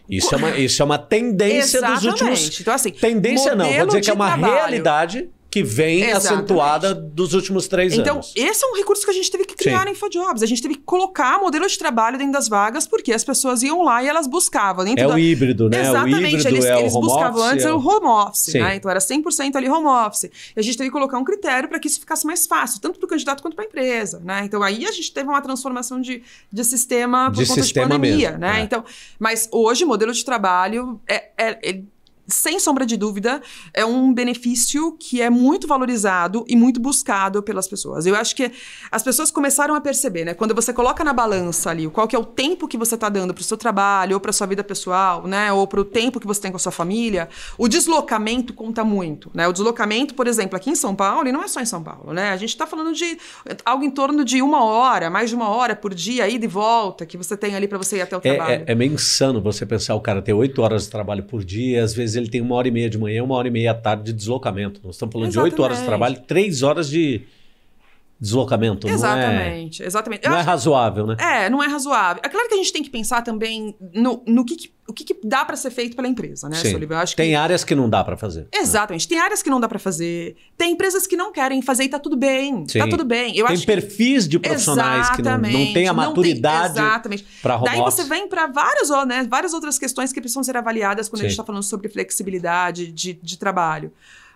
B: isso é uma, isso é uma tendência Exatamente. dos últimos. Então, assim,
A: tendência não, vou dizer que é uma trabalho. realidade
B: que vem Exatamente. acentuada dos últimos três então, anos.
A: Então, esse é um recurso que a gente teve que criar Sim. na InfoJobs. A gente teve que colocar modelo de trabalho dentro das vagas, porque as pessoas iam lá e elas buscavam. Dentro é da... o híbrido, né? É Exatamente. Híbrido é eles, é eles buscavam office, antes é o... o home office, né? Então, era 100% ali home office. E a gente teve que colocar um critério para que isso ficasse mais fácil, tanto para o candidato quanto para a empresa, né? Então, aí a gente teve uma transformação de, de sistema por de conta sistema de pandemia, mesmo, né? É. Então, mas hoje, modelo de trabalho é, é sem sombra de dúvida, é um benefício que é muito valorizado e muito buscado pelas pessoas. Eu acho que as pessoas começaram a perceber, né? Quando você coloca na balança ali qual que é o tempo que você está dando para o seu trabalho, ou para sua vida pessoal, né? Ou para o tempo que você tem com a sua família, o deslocamento conta muito, né? O deslocamento, por exemplo, aqui em São Paulo, e não é só em São Paulo, né? A gente está falando de algo em torno de uma hora, mais de uma hora por dia, ida e volta, que você tem ali para você ir até o trabalho. É,
B: é, é meio insano você pensar o cara ter oito horas de trabalho por dia, às vezes ele tem uma hora e meia de manhã, uma hora e meia à tarde de deslocamento. Nós estamos falando Exatamente. de oito horas de trabalho, três horas de deslocamento. Exatamente,
A: não é, exatamente. Não é acho, é
B: razoável, né?
A: É, não é razoável. É claro que a gente tem que pensar também no, no que, que o que, que dá para ser feito pela empresa, né, Sim. Eu
B: acho tem áreas que não dá para fazer. Né?
A: Exatamente. Né? Tem áreas que não dá para fazer. Tem empresas que não querem fazer e tá tudo bem. Tá Sim. Tá tudo bem. Eu tem perfis que... de profissionais exatamente. que não, não tem a maturidade para Daí você vem para várias, né, várias outras questões que precisam ser avaliadas quando Sim. a gente está falando sobre flexibilidade de, de trabalho.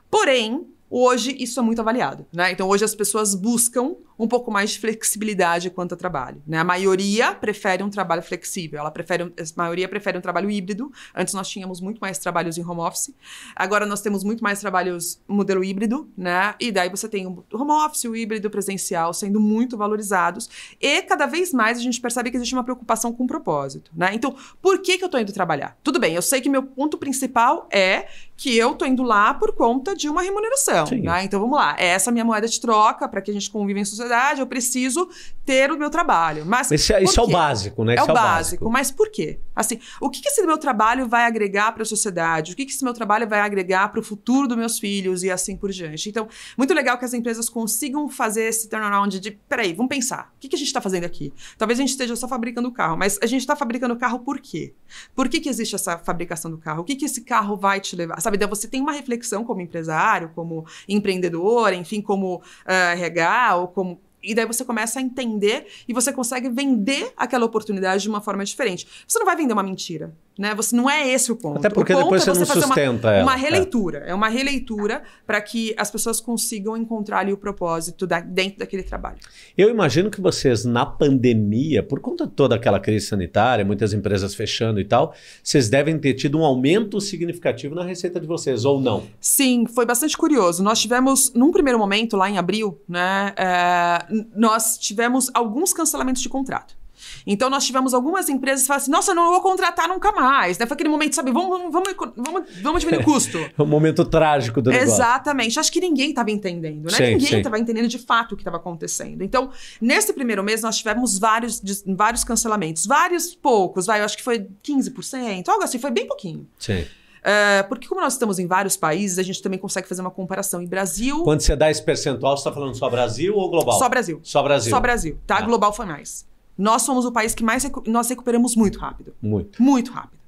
A: Porém, Hoje isso é muito avaliado, né? Então hoje as pessoas buscam um pouco mais de flexibilidade quanto a trabalho, né? A maioria prefere um trabalho flexível, ela prefere, a maioria prefere um trabalho híbrido. Antes nós tínhamos muito mais trabalhos em home office, agora nós temos muito mais trabalhos modelo híbrido, né? E daí você tem o home office, o híbrido, presencial sendo muito valorizados e cada vez mais a gente percebe que existe uma preocupação com o propósito, né? Então por que que eu estou indo trabalhar? Tudo bem, eu sei que meu ponto principal é que eu tô indo lá por conta de uma remuneração. Né? Então vamos lá, essa é a minha moeda de troca para que a gente conviva em sociedade, eu preciso ter o meu trabalho. Mas esse, é, é o básico, né? É, é o básico. básico. Mas por quê? Assim, o que, que esse meu trabalho vai agregar para a sociedade? O que, que esse meu trabalho vai agregar para o futuro dos meus filhos e assim por diante? Então, muito legal que as empresas consigam fazer esse turnaround de, peraí, vamos pensar, o que, que a gente está fazendo aqui? Talvez a gente esteja só fabricando o carro, mas a gente está fabricando o carro por quê? Por que, que existe essa fabricação do carro? O que, que esse carro vai te levar? Sabe, então você tem uma reflexão como empresário, como empreendedor, enfim, como uh, ah, RH ou como e daí você começa a entender e você consegue vender aquela oportunidade de uma forma diferente. Você não vai vender uma mentira. Né? Você não é esse o ponto. Até porque ponto depois é você, não sustenta uma, ela. Uma é. releitura. É, é uma releitura para que as pessoas consigam encontrar ali o propósito da, dentro daquele trabalho.
B: Eu imagino que vocês, na pandemia, por conta de toda aquela crise sanitária, muitas empresas fechando e tal, vocês devem ter tido um aumento significativo na receita de vocês, ou não?
A: Sim, foi bastante curioso. Nós tivemos, num primeiro momento, lá em abril, né, é, nós tivemos alguns cancelamentos de contrato. Então nós tivemos algumas empresas que falaram assim: nossa, não vou contratar nunca mais. Foi aquele momento, sabe, vamos, vamos, vamos, vamos diminuir o custo.
B: É um momento trágico do negócio.
A: Exatamente. Acho que ninguém estava entendendo, né? Sim, ninguém estava entendendo de fato o que estava acontecendo. Então, nesse primeiro mês, nós tivemos vários, vários cancelamentos, vários poucos, vai, eu acho que foi 15%, algo assim, foi bem pouquinho. Sim. Uh, porque como nós estamos em vários países, a gente também consegue fazer uma comparação. E Brasil...
B: Quando você dá esse percentual, você está falando só Brasil ou global? Só Brasil. Só Brasil. Só Brasil,
A: tá? Ah. Global foi mais. Nós somos o país que mais recu nós recuperamos muito rápido. Muito. Muito rápido.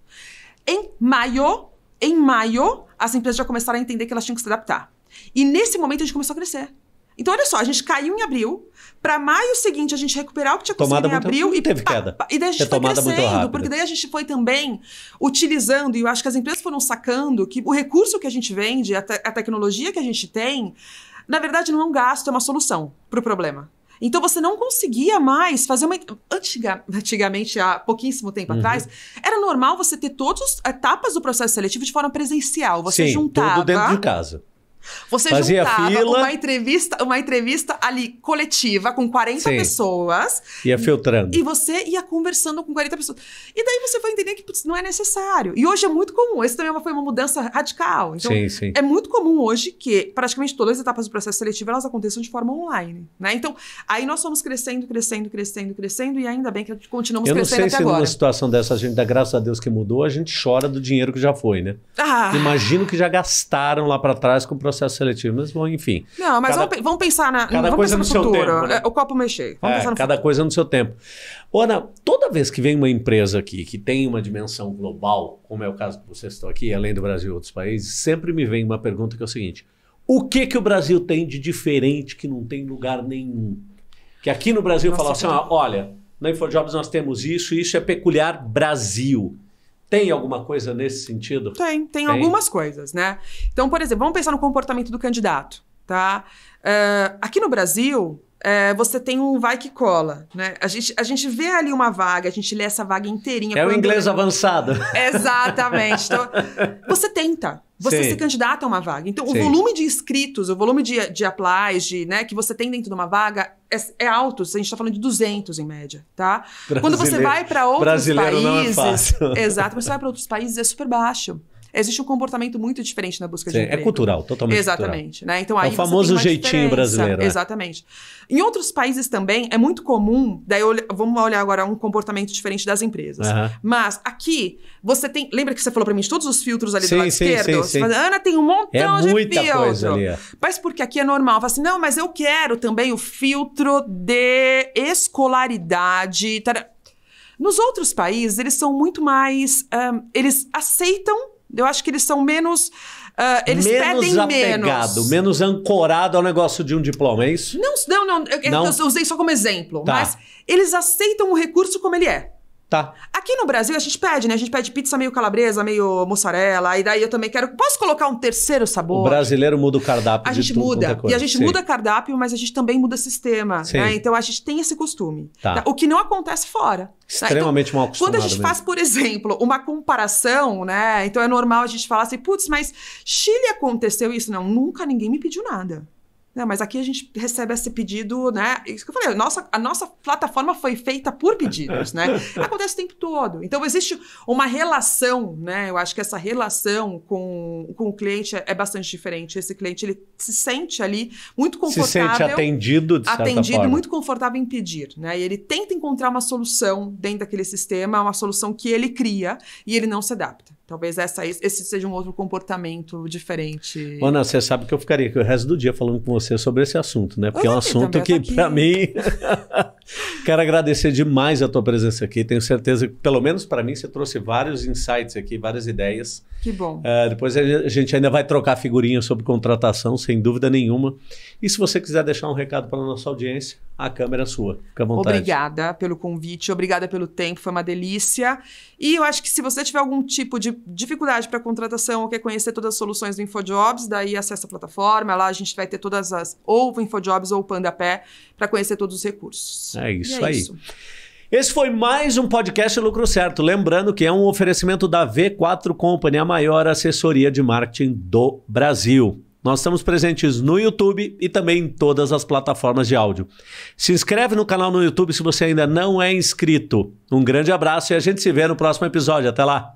A: Em maio, em maio, as empresas já começaram a entender que elas tinham que se adaptar. E nesse momento a gente começou a crescer. Então, olha só, a gente caiu em abril, para maio seguinte a gente recuperar o que tinha conseguido em abril e teve pá, queda. Pá, e daí a gente foi crescendo, porque daí a gente foi também utilizando, e eu acho que as empresas foram sacando que o recurso que a gente vende, a, te a tecnologia que a gente tem, na verdade não é um gasto, é uma solução para o problema. Então você não conseguia mais fazer uma. Antiga, antigamente, há pouquíssimo tempo uhum. atrás, era normal você ter todas as etapas do processo seletivo de forma presencial. Você Sim, juntava. Tudo dentro de casa. Você Fazia juntava fila. uma entrevista, uma entrevista ali coletiva com 40 Sim. pessoas. Ia filtrando. E, você ia conversando com 40 pessoas. E daí você vai entender que putz, não é necessário. E hoje é muito comum. Esse também é foi uma mudança radical. Então, sim, sim. é muito comum hoje que praticamente todas as etapas do processo seletivo elas aconteçam de forma online. Né? Então, aí nós fomos crescendo, crescendo, crescendo, crescendo, e ainda bem que continuamos crescendo agora. Eu não sei se agora. numa
B: situação dessa, a gente, da graças a Deus que mudou, a gente chora do dinheiro que já foi, né? Ah. Imagino que já gastaram lá para trás com o processo processo seletivo, mas bom, enfim.
A: Não, mas cada, vamos, vamos, pensar na cada vamos coisa pensar no, no futuro. Seu tempo, né? É, o copo mexer. Vamos é, pensar no cada
B: futuro. coisa no seu tempo. Ana, toda vez que vem uma empresa aqui que tem uma dimensão global, como é o caso que vocês estão aqui, além do Brasil e outros países, sempre me vem uma pergunta que é o seguinte: o que que o Brasil tem de diferente que não tem lugar nenhum? Que aqui no Brasil Nossa, fala assim, ah, olha, na InfoJobs nós temos isso, isso é peculiar Brasil. Tem alguma coisa nesse sentido?
A: Tem, tem, tem, algumas coisas, né? Então, por exemplo, vamos pensar no comportamento do candidato, tá? Uh, aqui no Brasil, é, você tem um vai que cola, né? A gente, a gente vê ali uma vaga, a gente lê essa vaga inteirinha. É o inglês
B: avançado. Exatamente. Então,
A: você tenta. Você Sim. se candidata a uma vaga. Então, Sim. o volume de inscritos, o volume de, de applies, de, né, que você tem dentro de uma vaga é, é alto. A gente está falando de 200 em média, tá? Brasileiro, Quando você vai para outros países. Brasileiro não é fácil. Exato. Quando você vai para outros países, é super baixo existe um comportamento muito diferente na busca Sim, de é emprego. É cultural, totalmente Exatamente. Cultural. Né? Então, aí é o famoso jeitinho diferença. brasileiro. Né? Exatamente. Em outros países também é muito comum, daí vamos olhar agora um comportamento diferente das empresas. Uhum. Mas aqui, você tem. Lembra que você falou para mim de todos os filtros ali sim, do lado sim, esquerdo? Sim, fala, Ana, tem um montão é de muita filtro. Coisa ali, Mas porque aqui é normal. Fala assim, não, mas eu quero também o filtro de escolaridade. Nos outros países, eles são muito mais. Um, eles aceitam eu acho que eles são menos. Uh, eles menos pedem apegado,
B: menos. Menos ancorado ao negócio de um diploma, é isso?
A: Não, não, não. Eu, não? eu usei só como exemplo. Tá. Mas eles aceitam o recurso como ele é. Tá. Aqui no Brasil a gente pede, né? A gente pede pizza meio calabresa, meio mussarela. E daí eu também quero. Posso colocar um terceiro sabor? O brasileiro
B: muda o cardápio. A gente muda. É e a gente Sim. muda
A: cardápio, mas a gente também muda sistema. Né? Então a gente tem esse costume. Tá. Tá? O que não acontece fora. Extremamente então, mal acostumado. Quando a gente mesmo. faz, por exemplo, uma comparação, né? Então é normal a gente falar assim, putz, mas Chile aconteceu isso? Não, nunca ninguém me pediu nada. Não, mas aqui a gente recebe esse pedido, né? Isso que eu falei, a nossa, a nossa plataforma foi feita por pedidos, né? Acontece o tempo todo. Então, existe uma relação, né? Eu acho que essa relação com, com o cliente é, bastante diferente. Esse cliente, ele se sente ali muito confortável. Se sente atendido, de Atendido, forma. muito confortável em pedir, né? E ele tenta encontrar uma solução dentro daquele sistema, uma solução que ele cria e ele não se adapta. Talvez essa, esse seja um outro comportamento diferente. Ana,
B: você sabe que eu ficaria aqui o resto do dia falando com você sobre esse assunto, né? Porque é um assunto que, para mim, quero agradecer demais a tua presença aqui. Tenho certeza que, pelo menos para mim, você trouxe vários insights aqui, várias ideias. Que bom. Uh, depois a gente ainda vai trocar figurinha sobre contratação, sem dúvida nenhuma. E se você quiser deixar um recado para a nossa audiência, a câmera é sua. Fica à vontade.
A: Obrigada pelo convite, obrigada pelo tempo, foi uma delícia. E eu acho que se você tiver algum tipo de dificuldade para contratação ou quer conhecer todas as soluções do InfoJobs, daí acessa a plataforma, lá a gente vai ter todas as, ou o InfoJobs ou o Pandapé, para conhecer todos os recursos. É isso é aí. Isso. Esse foi
B: mais um podcast Lucro Certo. Lembrando que é um oferecimento da V4 Company, a maior assessoria de marketing do Brasil. Nós estamos presentes no YouTube e também em todas as plataformas de áudio. Se inscreve no canal no YouTube se você ainda não é inscrito. Um grande abraço e a gente se vê no próximo episódio. Até lá!